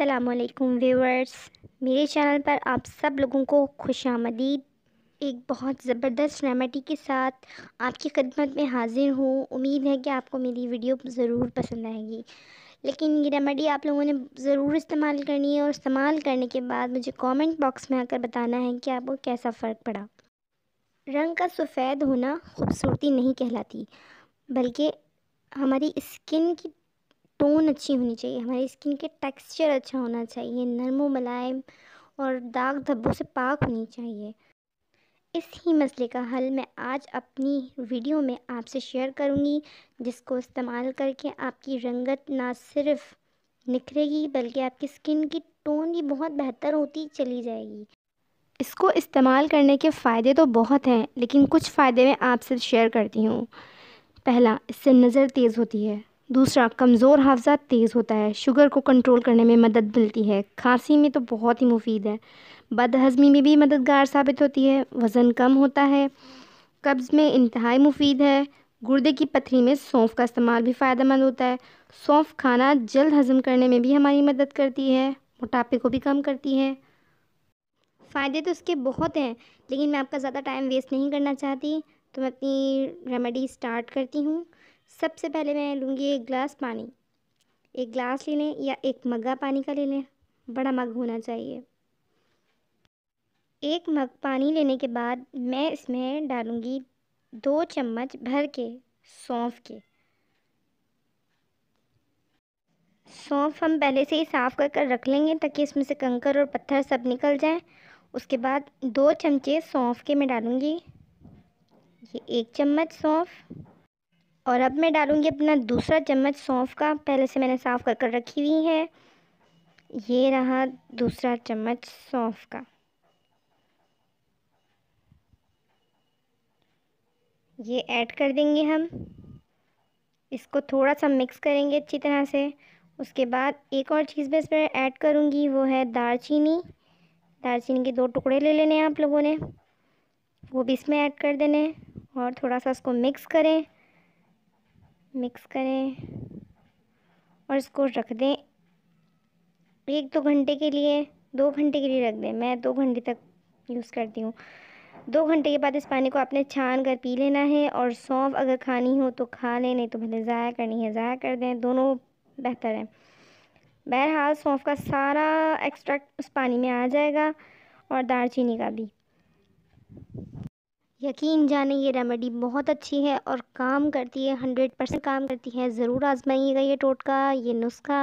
असलकुम व्यूवर्स मेरे चैनल पर आप सब लोगों को खुश आमदीद एक बहुत ज़बरदस्त रेमेडी के साथ आपकी खदमत में हाज़िर हूँ उम्मीद है कि आपको मेरी वीडियो ज़रूर पसंद आएगी लेकिन ये रेमेडी आप लोगों ने ज़रूर इस्तेमाल करनी है और इस्तेमाल करने के बाद मुझे कमेंट बॉक्स में आकर बताना है कि आपको कैसा फ़र्क पड़ा रंग का सफ़ेद होना खूबसूरती नहीं कहलाती बल्कि हमारी स्किन की टोन अच्छी होनी चाहिए हमारी स्किन के टेक्सचर अच्छा होना चाहिए नरमो मुलायम और दाग धब्बों से पाक होनी चाहिए इस ही मसले का हल मैं आज अपनी वीडियो में आपसे शेयर करूंगी जिसको इस्तेमाल करके आपकी रंगत ना सिर्फ निखरेगी बल्कि आपकी स्किन की टोन भी बहुत बेहतर होती चली जाएगी इसको इस्तेमाल करने के फ़ायदे तो बहुत हैं लेकिन कुछ फ़ायदे मैं आपसे शेयर करती हूँ पहला इससे नज़र तेज़ होती है दूसरा कमज़ोर हाफजा तेज़ होता है शुगर को कंट्रोल करने में मदद मिलती है खांसी में तो बहुत ही मुफीद है बदहज़मी में भी मददगार साबित होती है वज़न कम होता है कब्ज़ में इंतहाई मुफीद है गुर्दे की पथरी में सौंफ का इस्तेमाल भी फ़ायदेमंद होता है सौंफ खाना जल्द हज़म करने में भी हमारी मदद करती है मोटापे को भी कम करती है फ़ायदे तो इसके बहुत हैं लेकिन मैं आपका ज़्यादा टाइम वेस्ट नहीं करना चाहती तो मैं अपनी रेमेडी स्टार्ट करती हूँ सबसे पहले मैं लूँगी एक गिलास पानी एक गिलास ले लें या एक मग्गा पानी का ले लें बड़ा मग होना चाहिए एक मग पानी लेने के बाद मैं इसमें डालूँगी दो चम्मच भर के सौंफ के सौंफ हम पहले से ही साफ़ कर कर रख लेंगे ताकि इसमें से कंकर और पत्थर सब निकल जाएं उसके बाद दो चमचे सौंफ के मैं डालूँगी ये एक चम्मच सौंफ और अब मैं डालूँगी अपना दूसरा चम्मच सौंफ का पहले से मैंने साफ़ कर कर रखी हुई है ये रहा दूसरा चम्मच सौंफ का ये ऐड कर देंगे हम इसको थोड़ा सा मिक्स करेंगे अच्छी तरह से उसके बाद एक और चीज़ मैं इसमें ऐड करूँगी वो है दालचीनी दालचीनी के दो टुकड़े ले लेने हैं आप लोगों ने वो भी इसमें ऐड कर देने और थोड़ा सा इसको मिक्स करें मिक्स करें और इसको रख दें एक दो घंटे के लिए दो घंटे के लिए रख दें मैं दो घंटे तक यूज़ करती हूँ दो घंटे के बाद इस पानी को आपने छान कर पी लेना है और सौंफ अगर खानी हो तो खा लें नहीं तो भले ज़ाया करनी है ज़ाया कर दें दोनों बेहतर हैं बहरहाल सौंफ का सारा एक्सट्रैक्ट उस पानी में आ जाएगा और दालचीनी का भी यकीन जाने ये रेमेडी बहुत अच्छी है और काम करती है हंड्रेड परसेंट काम करती है ज़रूर आजमाइएगा ये टोटका ये नुस्खा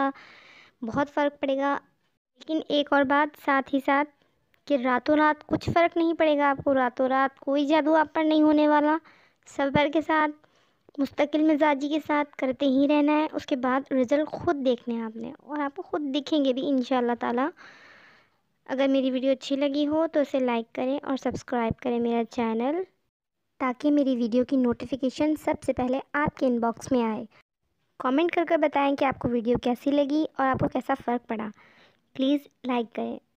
बहुत फ़र्क पड़ेगा लेकिन एक और बात साथ ही साथ कि रातों रात कुछ फ़र्क नहीं पड़ेगा आपको रातों रात कोई जादू आप पर नहीं होने वाला सबर के साथ मुस्तकिल मिजाजी के साथ करते ही रहना है उसके बाद रिज़ल्ट ख़ुद देखने हैं आपने और आपको ख़ुद दिखेंगे भी इन शाह अगर मेरी वीडियो अच्छी लगी हो तो इसे लाइक करें और सब्सक्राइब करें मेरा चैनल ताकि मेरी वीडियो की नोटिफिकेशन सबसे पहले आपके इनबॉक्स में आए कमेंट कर कर बताएं कि आपको वीडियो कैसी लगी और आपको कैसा फ़र्क पड़ा प्लीज़ लाइक करें